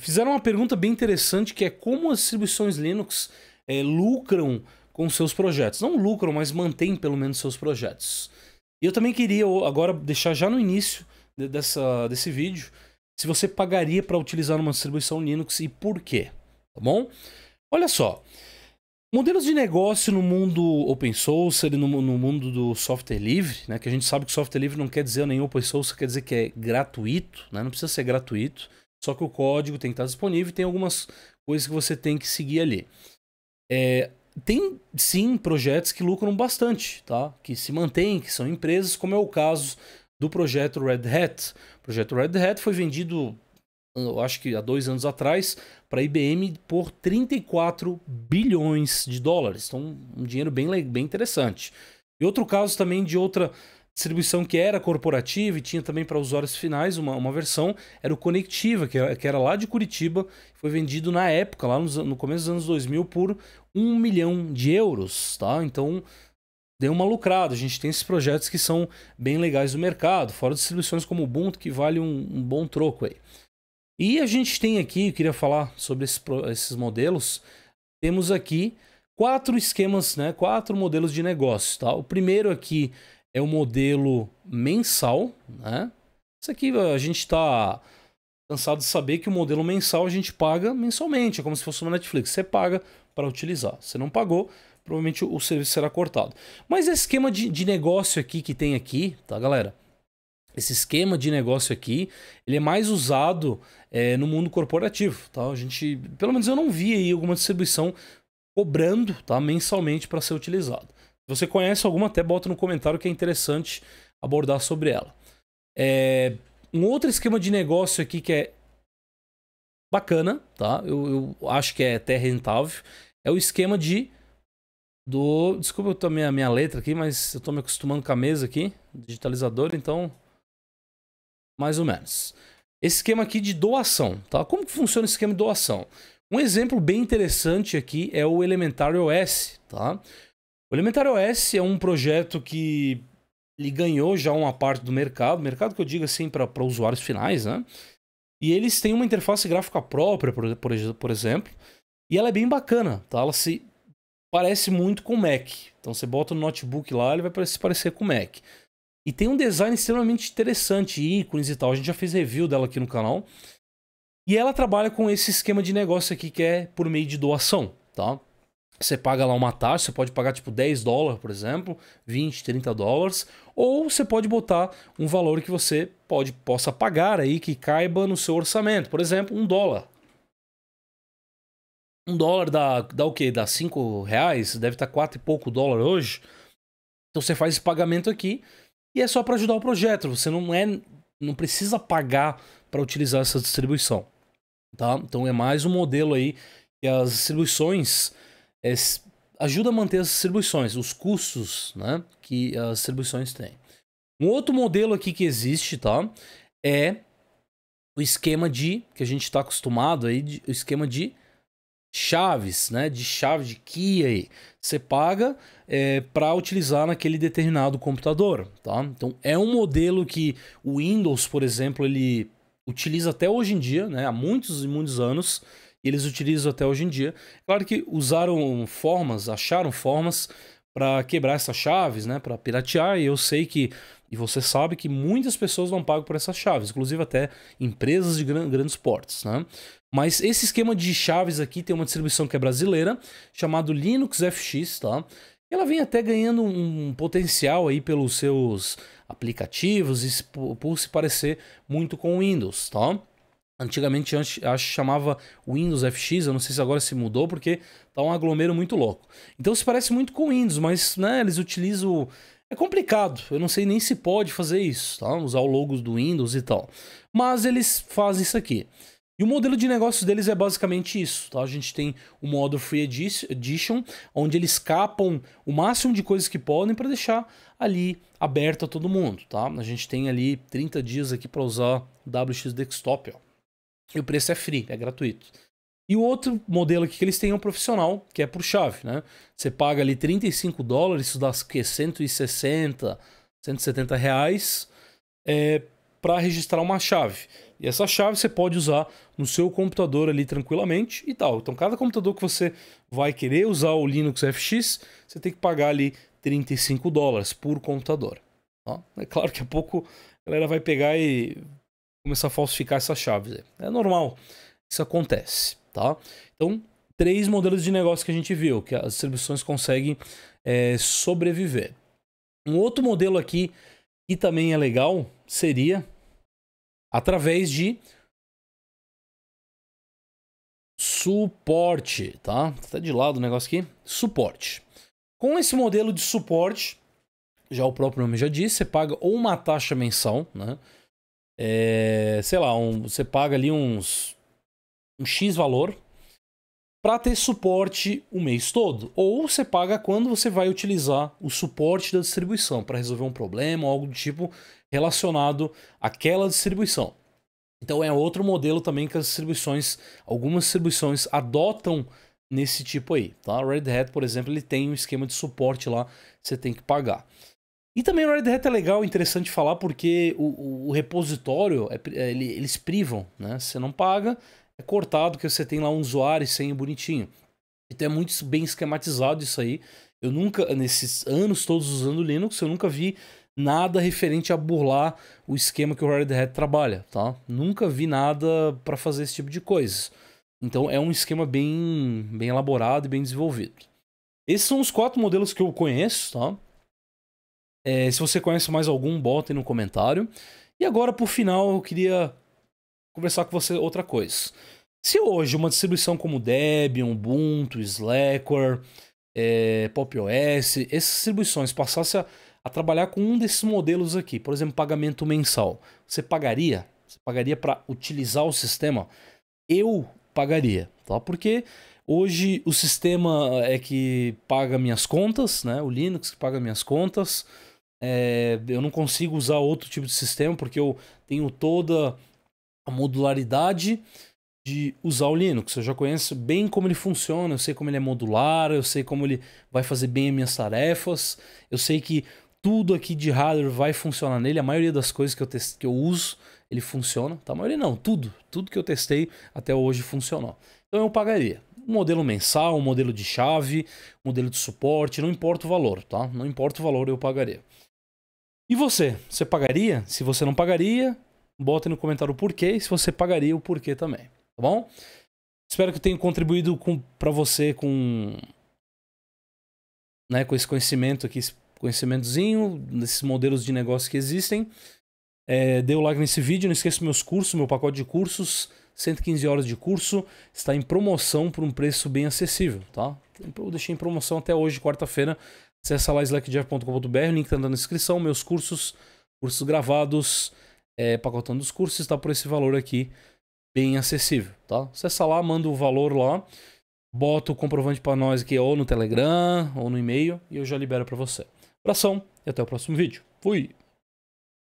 Fizeram uma pergunta bem interessante que é como as distribuições Linux é, lucram com seus projetos. Não lucram, mas mantêm pelo menos seus projetos. E eu também queria agora deixar já no início dessa, desse vídeo se você pagaria para utilizar uma distribuição Linux e por quê, tá bom? Olha só, modelos de negócio no mundo open source, no, no mundo do software livre, né, que a gente sabe que software livre não quer dizer nenhum open source, quer dizer que é gratuito, né, não precisa ser gratuito, só que o código tem que estar disponível e tem algumas coisas que você tem que seguir ali. É, tem sim projetos que lucram bastante, tá? Que se mantêm, que são empresas, como é o caso do projeto Red Hat. O projeto Red Hat foi vendido, eu acho que há dois anos atrás, para a IBM por 34 bilhões de dólares. Então, um dinheiro bem, bem interessante. E outro caso também de outra distribuição que era corporativa e tinha também para usuários finais uma, uma versão, era o Conectiva, que era, é, que era lá de Curitiba, foi vendido na época, lá nos, no começo dos anos 2000, por um milhão de euros, tá? Então, deu uma lucrada. A gente tem esses projetos que são bem legais do mercado, fora distribuições como o Ubuntu, que vale um, um, bom troco aí. E a gente tem aqui, eu queria falar sobre esses, esses modelos, temos aqui quatro esquemas, né? quatro modelos de negócio. Tá? O primeiro aqui é o modelo mensal, né? Isso aqui a gente está cansado de saber que o modelo mensal a gente paga mensalmente, é como se fosse uma Netflix. Você paga para utilizar. Você não pagou, provavelmente o serviço será cortado. Mas esse esquema de, de negócio aqui que tem aqui, tá, galera? Esse esquema de negócio aqui, ele é mais usado é, no mundo corporativo, tá? A gente, pelo menos eu não vi aí alguma distribuição cobrando, tá, mensalmente para ser utilizado você conhece alguma, até bota no comentário que é interessante abordar sobre ela. É, um outro esquema de negócio aqui que é bacana, tá? Eu, eu acho que é até rentável. É o esquema de do. Desculpa eu tomei a minha letra aqui, mas eu tô me acostumando com a mesa aqui, digitalizador, então. Mais ou menos. Esse esquema aqui de doação, tá? Como que funciona esse esquema de doação? Um exemplo bem interessante aqui é o Elementary OS, tá? O OS é um projeto que ele ganhou já uma parte do mercado, mercado que eu digo assim para usuários finais, né? E eles têm uma interface gráfica própria, por, por, por exemplo, e ela é bem bacana, tá? Ela se parece muito com o Mac. Então você bota no notebook lá, ele vai se parecer com o Mac. E tem um design extremamente interessante, ícones e tal. A gente já fez review dela aqui no canal. E ela trabalha com esse esquema de negócio aqui que é por meio de doação, tá? Você paga lá uma taxa, você pode pagar tipo 10 dólares, por exemplo, 20, 30 dólares, ou você pode botar um valor que você pode possa pagar aí que caiba no seu orçamento, por exemplo, um dólar. Um dólar dá, dá o quê? Dá 5 reais? Deve estar tá 4 e pouco dólar hoje. Então você faz esse pagamento aqui e é só para ajudar o projeto. Você não é não precisa pagar para utilizar essa distribuição, tá? Então é mais um modelo aí que as distribuições é, ajuda a manter as distribuições, os custos né, que as distribuições têm. Um outro modelo aqui que existe tá, é o esquema de, que a gente está acostumado aí, de, o esquema de chaves, né, de chave de key aí. Você paga é, para utilizar naquele determinado computador, tá? Então é um modelo que o Windows, por exemplo, ele utiliza até hoje em dia, né, há muitos e muitos anos, e eles utilizam até hoje em dia. Claro que usaram formas, acharam formas para quebrar essas chaves, né, para piratear, e eu sei que e você sabe que muitas pessoas não pagam por essas chaves, inclusive até empresas de gran grandes portes, né? Mas esse esquema de chaves aqui tem uma distribuição que é brasileira, chamado Linux FX, tá? Ela vem até ganhando um potencial aí pelos seus aplicativos e por se parecer muito com o Windows, tá? Antigamente antes, acho chamava Windows FX, eu não sei se agora se mudou, porque tá um aglomero muito louco. Então se parece muito com Windows, mas né, eles utilizam. É complicado, eu não sei nem se pode fazer isso, tá? Usar o logo do Windows e tal. Mas eles fazem isso aqui. E o modelo de negócios deles é basicamente isso, tá? A gente tem o modo Free Edition, onde eles capam o máximo de coisas que podem para deixar ali aberto a todo mundo, tá? A gente tem ali 30 dias aqui para usar o WX Desktop, ó. E o preço é free, é gratuito. E o outro modelo aqui que eles têm é um profissional, que é por chave, né? Você paga ali 35 dólares, isso dá que, 160, é 170 reais é, para registrar uma chave. E essa chave você pode usar no seu computador ali tranquilamente e tal. Então, cada computador que você vai querer usar o Linux FX, você tem que pagar ali 35 dólares por computador. Ó, tá? é claro que a pouco a galera vai pegar e começar a falsificar essas chaves. É normal, isso acontece, tá? Então, três modelos de negócio que a gente viu, que as distribuições conseguem é, sobreviver. Um outro modelo aqui que também é legal seria através de suporte, tá? Tá de lado o negócio aqui, suporte. Com esse modelo de suporte, já o próprio nome já disse você paga ou uma taxa mensal, né? é, sei lá, um, você paga ali uns um X valor para ter suporte o mês todo, ou você paga quando você vai utilizar o suporte da distribuição para resolver um problema ou algo do tipo relacionado àquela distribuição. Então é outro modelo também que as distribuições, algumas distribuições adotam nesse tipo aí, tá? Red Hat, por exemplo, ele tem um esquema de suporte lá, você tem que pagar. E também o Red Hat é legal, interessante falar, porque o, o, o repositório, é, é, ele, eles privam, né? Você não paga, é cortado que você tem lá um usuário e senha bonitinho. Então é muito bem esquematizado isso aí. Eu nunca, nesses anos todos usando Linux, eu nunca vi nada referente a burlar o esquema que o Red Hat trabalha, tá? Nunca vi nada para fazer esse tipo de coisas. Então é um esquema bem, bem elaborado e bem desenvolvido. Esses são os quatro modelos que eu conheço, tá? É, se você conhece mais algum, bota aí no comentário. E agora, por final, eu queria conversar com você outra coisa. Se hoje uma distribuição como Debian, Ubuntu, Slackware, é, PopOS, essas distribuições passasse a, a, trabalhar com um desses modelos aqui, por exemplo, pagamento mensal, você pagaria? Você pagaria para utilizar o sistema? Eu pagaria, tá? Porque hoje o sistema é que paga minhas contas, né? O Linux que paga minhas contas. É, eu não consigo usar outro tipo de sistema porque eu tenho toda a modularidade de usar o Linux. Eu já conheço bem como ele funciona, eu sei como ele é modular, eu sei como ele vai fazer bem as minhas tarefas, eu sei que tudo aqui de hardware vai funcionar nele. A maioria das coisas que eu, test... que eu uso, ele funciona. Tá? A maioria não, tudo. Tudo que eu testei até hoje funcionou. Então eu pagaria. Um modelo mensal, um modelo de chave, um modelo de suporte, não importa o valor, tá? Não importa o valor, eu pagaria. E você? Você pagaria? Se você não pagaria, bota no comentário o porquê e se você pagaria o porquê também, tá bom? Espero que eu tenha contribuído para você com, né, com esse conhecimento aqui, esse conhecimentozinho, desses modelos de negócio que existem. É, dê o like nesse vídeo, não esqueça meus cursos, meu pacote de cursos, 115 horas de curso, está em promoção por um preço bem acessível, tá? Eu deixei em promoção até hoje, quarta-feira, Acesse lá slackjeff.com.br, o link tá na descrição, meus cursos, cursos gravados, é, pacotando os cursos, está por esse valor aqui, bem acessível, tá? Acessa lá, manda o valor lá, bota o comprovante para nós aqui ou no Telegram ou no e-mail e eu já libero para você. Abração e até o próximo vídeo. Fui!